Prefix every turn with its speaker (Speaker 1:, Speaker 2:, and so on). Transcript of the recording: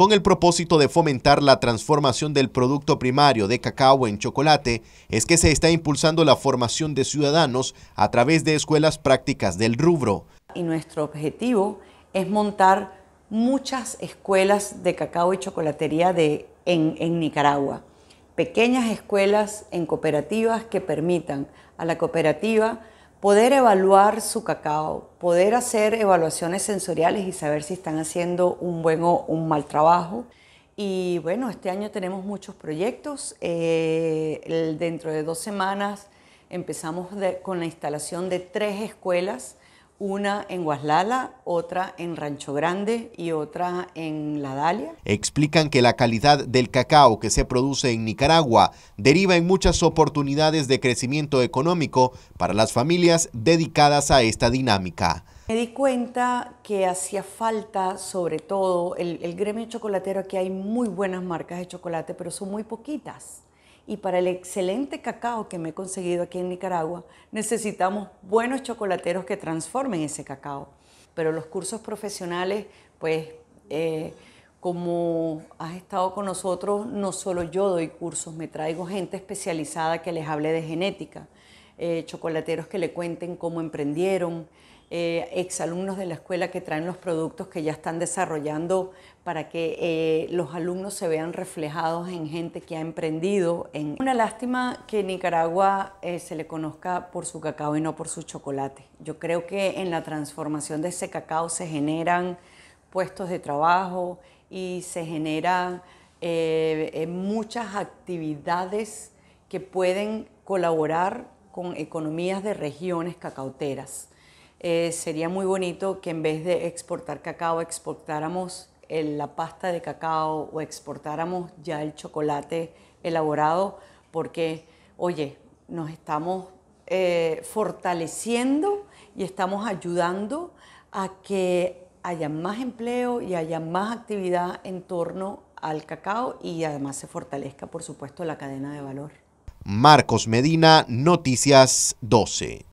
Speaker 1: Con el propósito de fomentar la transformación del producto primario de cacao en chocolate, es que se está impulsando la formación de ciudadanos a través de escuelas prácticas del rubro.
Speaker 2: Y nuestro objetivo es montar muchas escuelas de cacao y chocolatería en, en Nicaragua. Pequeñas escuelas en cooperativas que permitan a la cooperativa poder evaluar su cacao, poder hacer evaluaciones sensoriales y saber si están haciendo un buen o un mal trabajo. Y bueno, este año tenemos muchos proyectos. Eh, dentro de dos semanas empezamos con la instalación de tres escuelas una en Guaslala, otra en Rancho Grande y otra en La Dalia.
Speaker 1: Explican que la calidad del cacao que se produce en Nicaragua deriva en muchas oportunidades de crecimiento económico para las familias dedicadas a esta dinámica.
Speaker 2: Me di cuenta que hacía falta, sobre todo, el, gremio chocolatero, que hay muy buenas marcas de chocolate, pero son muy poquitas y para el excelente cacao que me he conseguido aquí en Nicaragua, necesitamos buenos chocolateros que transformen ese cacao. Pero los cursos profesionales, pues eh, como has estado con nosotros, no solo yo doy cursos, me traigo gente especializada que les hable de genética, eh, chocolateros que le cuenten cómo emprendieron, eh, exalumnos de la escuela que traen los productos que ya están desarrollando para que eh, los alumnos se vean reflejados en gente que ha emprendido. En... Una lástima que Nicaragua eh, se le conozca por su cacao y no por su chocolate. Yo creo que en la transformación de ese cacao se generan puestos de trabajo y se generan muchas actividades que pueden colaborar con economías de regiones cacauteras. Eh, sería muy bonito que en vez de exportar cacao, exportáramos la pasta de cacao o exportáramos ya el chocolate elaborado, porque, oye, nos estamos eh, fortaleciendo y estamos ayudando a que haya más empleo y haya más actividad en torno al cacao y además se fortalezca, por supuesto, la cadena de valor.
Speaker 1: Marcos Medina, Noticias 12.